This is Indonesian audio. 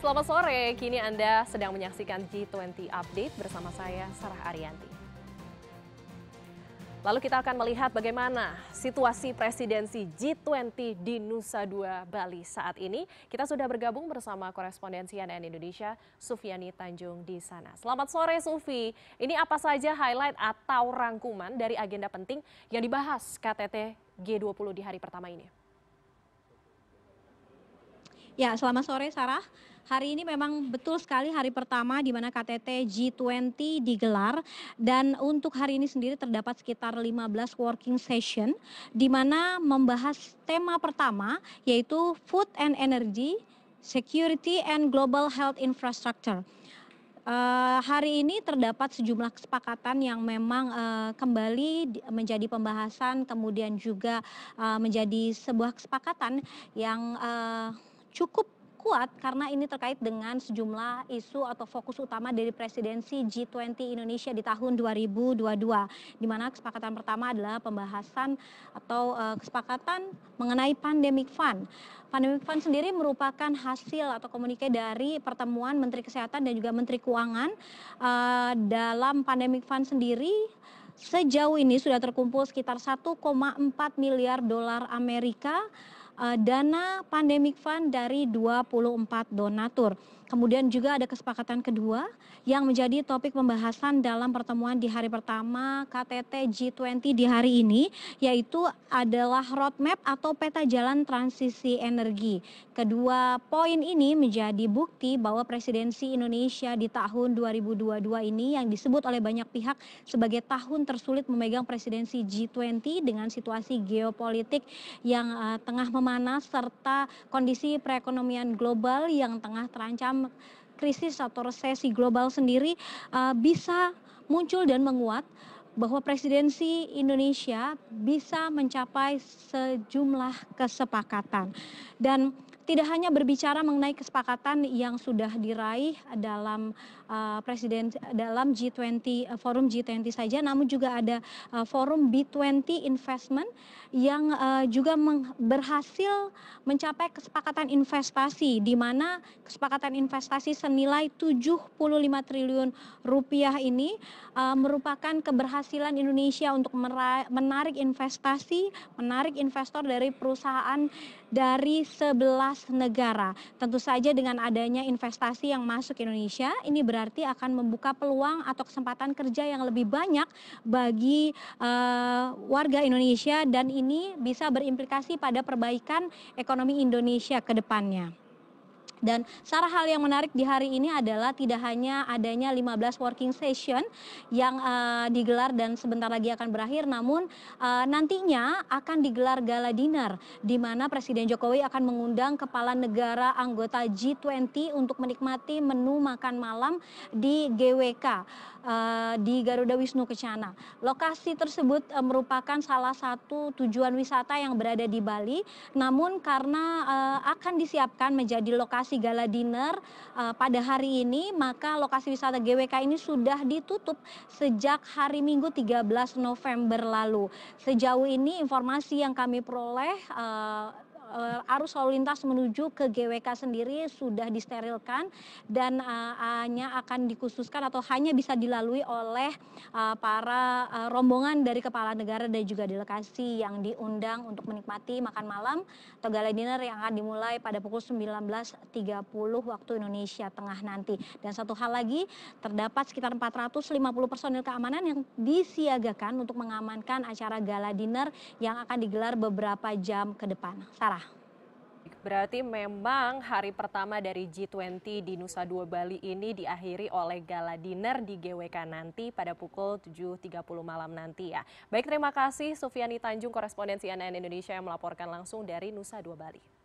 Selamat sore, kini Anda sedang menyaksikan G20 Update bersama saya, Sarah Arianti. Lalu kita akan melihat bagaimana situasi presidensi G20 di Nusa Dua, Bali saat ini. Kita sudah bergabung bersama korespondensi CNN Indonesia, Sufiani Tanjung di sana. Selamat sore Sufi, ini apa saja highlight atau rangkuman dari agenda penting yang dibahas KTT G20 di hari pertama ini? Ya, selamat sore Sarah. Hari ini memang betul sekali hari pertama di mana KTT G20 digelar dan untuk hari ini sendiri terdapat sekitar 15 working session di mana membahas tema pertama yaitu food and energy, security and global health infrastructure. Uh, hari ini terdapat sejumlah kesepakatan yang memang uh, kembali menjadi pembahasan, kemudian juga uh, menjadi sebuah kesepakatan yang uh, cukup kuat karena ini terkait dengan sejumlah isu atau fokus utama dari presidensi G20 Indonesia di tahun 2022 di mana kesepakatan pertama adalah pembahasan atau uh, kesepakatan mengenai pandemic fund. Pandemic fund sendiri merupakan hasil atau komunikasi dari pertemuan Menteri Kesehatan dan juga Menteri Keuangan uh, dalam pandemic fund sendiri sejauh ini sudah terkumpul sekitar 1,4 miliar dolar Amerika Eh, dana pandemic fund dari 24 donatur. Kemudian juga ada kesepakatan kedua yang menjadi topik pembahasan dalam pertemuan di hari pertama KTT G20 di hari ini yaitu adalah roadmap atau peta jalan transisi energi. Kedua poin ini menjadi bukti bahwa presidensi Indonesia di tahun 2022 ini yang disebut oleh banyak pihak sebagai tahun tersulit memegang presidensi G20 dengan situasi geopolitik yang uh, tengah memanas serta kondisi perekonomian global yang tengah terancam krisis atau resesi global sendiri eh, bisa muncul dan menguat bahwa presidensi Indonesia bisa mencapai sejumlah kesepakatan dan tidak hanya berbicara mengenai kesepakatan yang sudah diraih dalam uh, presiden dalam G20 uh, eh, forum G20 saja namun juga ada uh, forum B20 investment yang uh, juga berhasil mencapai kesepakatan investasi di mana kesepakatan investasi senilai 75 triliun rupiah ini uh, merupakan keberhasilan Indonesia untuk menarik investasi, menarik investor dari perusahaan dari sebelah kas negara. Tentu saja dengan adanya investasi yang masuk ke Indonesia, ini berarti akan membuka peluang atau kesempatan kerja yang lebih banyak bagi uh, warga Indonesia dan ini bisa berimplikasi pada perbaikan ekonomi Indonesia ke depannya. Dan salah hal yang menarik di hari ini adalah tidak hanya adanya 15 working session yang uh, digelar dan sebentar lagi akan berakhir namun uh, nantinya akan digelar gala dinner di mana Presiden Jokowi akan mengundang kepala negara anggota G20 untuk menikmati menu makan malam di GWK uh, eh, di Garuda Wisnu Kencana. Lokasi tersebut uh, merupakan salah satu tujuan wisata yang berada di Bali namun karena uh, akan disiapkan menjadi lokasi lokasi gala dinner uh, pada hari ini maka lokasi wisata GWK ini sudah ditutup sejak hari Minggu 13 November lalu. Sejauh ini informasi yang kami peroleh uh, uh, arus lalu lintas menuju ke GWK sendiri sudah disterilkan dan uh, hanya akan dikhususkan atau hanya bisa dilalui oleh uh, para uh, rombongan dari kepala negara dan juga delegasi yang diundang untuk menikmati makan malam atau gala dinner yang akan dimulai pada pukul 19.30 waktu Indonesia Tengah nanti. Dan satu hal lagi, terdapat sekitar 450 personil keamanan yang disiagakan untuk mengamankan acara gala dinner yang akan digelar beberapa jam ke depan. Sarah. Berarti memang hari pertama dari G20 di Nusa Dua Bali ini diakhiri oleh gala dinner di GWK nanti pada pukul 7.30 malam nanti ya. Baik, terima kasih Sufiani Tanjung, korespondensi CNN Indonesia yang melaporkan langsung dari Nusa Dua Bali.